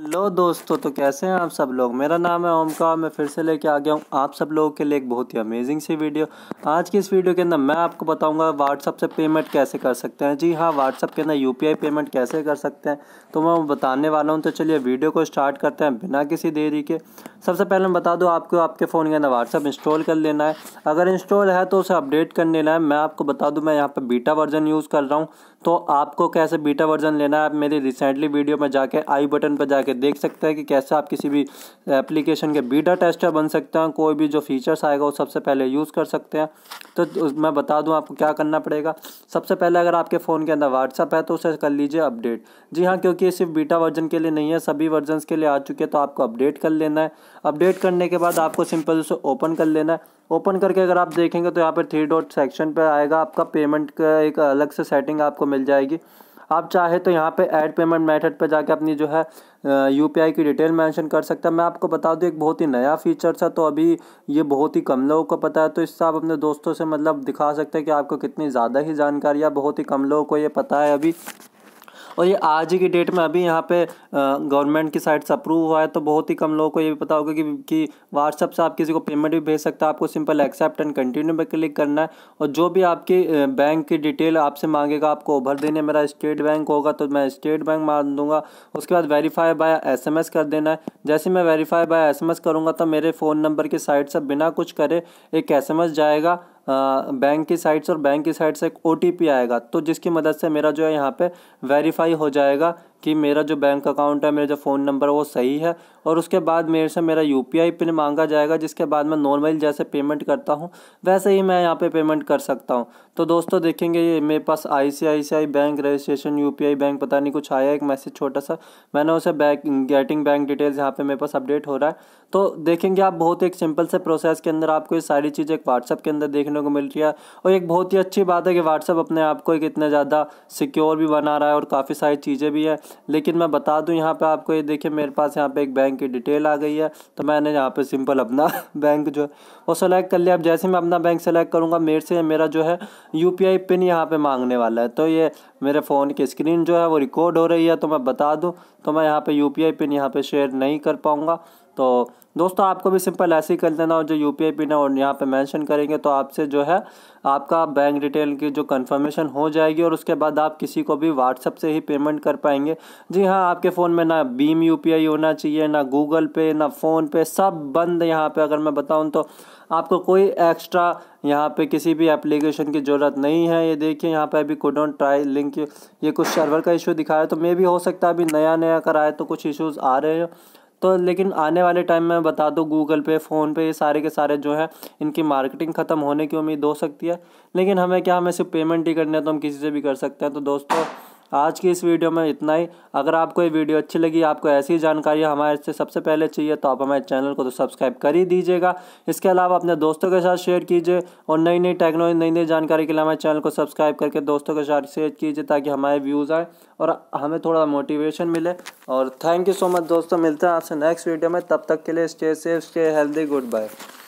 लो दोस्तों तो कैसे हैं आप सब लोग मेरा नाम है ओमकार मैं फिर से लेके आ गया हूँ आप सब लोगों के लिए एक बहुत ही अमेजिंग सी वीडियो आज की इस वीडियो के अंदर मैं आपको बताऊंगा व्हाट्सअप से पेमेंट कैसे कर सकते हैं जी हाँ व्हाट्सअप के अंदर यूपीआई पेमेंट कैसे कर सकते हैं तो मैं बताने वाला हूँ तो चलिए वीडियो को स्टार्ट करते हैं बिना किसी देरी के सबसे पहले मैं बता दूँ आपको आपके फ़ोन के अंदर व्हाट्सअप इंस्टॉल कर लेना है अगर इंस्टॉल है तो उसे अपडेट कर लेना है मैं आपको बता दूँ मैं यहाँ पर बीटा वर्जन यूज़ कर रहा हूँ तो आपको कैसे बीटा वर्जन लेना है आप मेरी रिसेंटली वीडियो में जाके आई बटन पर जाके देख सकते हैं कि कैसे आप किसी भी एप्लीकेशन के बीटा टेस्टर बन सकते हैं कोई भी जो फीचर्स आएगा वो सबसे पहले यूज़ कर सकते हैं तो मैं बता दूँ आपको क्या करना पड़ेगा सबसे पहले अगर आपके फ़ोन के अंदर व्हाट्सअप है तो उसे कर लीजिए अपडेट जी हाँ क्योंकि ये सिर्फ बीटा वर्जन के लिए नहीं है सभी वर्जन के लिए आ चुके हैं तो आपको अपडेट कर लेना है अपडेट करने के बाद आपको सिंपल उसे ओपन कर लेना है ओपन करके अगर आप देखेंगे तो यहाँ पर थ्री डॉट सेक्शन पर आएगा आपका पेमेंट का एक अलग से सेटिंग आपको मिल जाएगी आप चाहे तो यहाँ पे ऐड पेमेंट मेथड पे जाके अपनी जो है यू की डिटेल मेंशन कर सकते हैं मैं आपको बता दूँ एक बहुत ही नया फीचर है तो अभी ये बहुत ही कम लोगों को पता है तो इससे आप अपने दोस्तों से मतलब दिखा सकते हैं कि आपको कितनी ज़्यादा ही जानकारी है बहुत ही कम लोगों को ये पता है अभी और ये आज की डेट में अभी यहाँ पे गवर्नमेंट की साइड से अप्रूव हुआ है तो बहुत ही कम लोगों को ये भी पता होगा कि कि व्हाट्सअप से आप किसी को पेमेंट भी भेज सकते हो आपको सिंपल एक्सेप्ट एंड कंटिन्यू पर क्लिक करना है और जो भी आपकी बैंक की डिटेल आपसे मांगेगा आपको ओभर देने मेरा स्टेट बैंक होगा तो मैं स्टेट बैंक मान दूंगा उसके बाद वेरीफाई बाय एस कर देना है जैसे मैं वेरीफाई बाय एस करूँगा तो मेरे फ़ोन नंबर की साइड से बिना कुछ करे एक एस जाएगा बैंक की साइट्स से और बैंक की साइड से एक ओ आएगा तो जिसकी मदद से मेरा जो है यहाँ पे वेरीफाई हो जाएगा कि मेरा जो बैंक अकाउंट है मेरा जो फ़ोन नंबर है वो सही है और उसके बाद मेरे से मेरा यू पिन मांगा जाएगा जिसके बाद मैं नॉर्मल जैसे पेमेंट करता हूँ वैसे ही मैं यहाँ पे पेमेंट कर सकता हूँ तो दोस्तों देखेंगे ये मेरे पास आई बैंक रजिस्ट्रेशन यू बैंक पता नहीं कुछ आया एक मैसेज छोटा सा मैंने उसे बैक गेटिंग बैंक डिटेल्स यहाँ पर मेरे पास अपडेट हो रहा है तो देखेंगे आप बहुत एक सिंपल से प्रोसेस के अंदर आपको ये सारी चीज़ें एक व्हाट्सअप के अंदर देखने को मिल रही है और एक बहुत ही अच्छी बात है कि व्हाट्सअप अपने आप को एक इतना ज़्यादा सिक्योर भी बना रहा है और काफ़ी सारी चीज़ें भी हैं लेकिन मैं बता दूँ यहाँ पर आपको ये देखिए मेरे पास यहाँ पर एक बैंक बैंक की डिटेल आ गई है तो मैंने यहाँ पे सिंपल अपना बैंक जो है वो सेलेक्ट कर लिया अब जैसे मैं अपना बैंक सेलेक्ट करूँगा मेरे से मेरा जो है यू पिन यहाँ पर मांगने वाला है तो ये मेरे फ़ोन की स्क्रीन जो है वो रिकॉर्ड हो रही है तो मैं बता दूँ तो मैं यहाँ पर यू पिन यहाँ पर शेयर नहीं कर पाऊँगा तो दोस्तों आपको भी सिंपल ऐसे ही कर देना और जो यू पी आई पिन है और यहाँ पे मेंशन करेंगे तो आपसे जो है आपका बैंक डिटेल की जो कंफर्मेशन हो जाएगी और उसके बाद आप किसी को भी व्हाट्सअप से ही पेमेंट कर पाएंगे जी हाँ आपके फ़ोन में ना बीम यू पी आई होना चाहिए ना गूगल पे ना फ़ोन पे सब बंद यहाँ पे अगर मैं बताऊँ तो आपको कोई एक्स्ट्रा यहाँ पे किसी भी एप्लीकेशन की ज़रूरत नहीं है ये देखिए यहाँ पे अभी कोडोन ट्राई लिंक ये कुछ सर्वर का इशू दिखाया तो मे भी हो सकता है अभी नया नया कराए तो कुछ इशूज़ आ रहे हैं तो लेकिन आने वाले टाइम में बता दो गूगल पे फ़ोन पे ये सारे के सारे जो है इनकी मार्केटिंग ख़त्म होने की उम्मीद हो सकती है लेकिन हमें क्या हमें सिर्फ पेमेंट ही करनी है तो हम किसी से भी कर सकते हैं तो दोस्तों आज की इस वीडियो में इतना ही अगर आपको ये वीडियो अच्छी लगी आपको ऐसी जानकारी हमारे से सबसे पहले चाहिए तो आप हमारे चैनल को तो सब्सक्राइब कर ही दीजिएगा इसके अलावा अपने दोस्तों के साथ शेयर कीजिए और नई नई टेक्नोलॉजी नई नई जानकारी के लिए हमारे चैनल को सब्सक्राइब करके दोस्तों के साथ शेयर कीजिए ताकि हमारे व्यूज़ आए और हमें थोड़ा मोटिवेशन मिले और थैंक यू सो मच दोस्तों मिलते हैं आपसे नेक्स्ट वीडियो में तब तक के लिए stay safe stay healthy good bye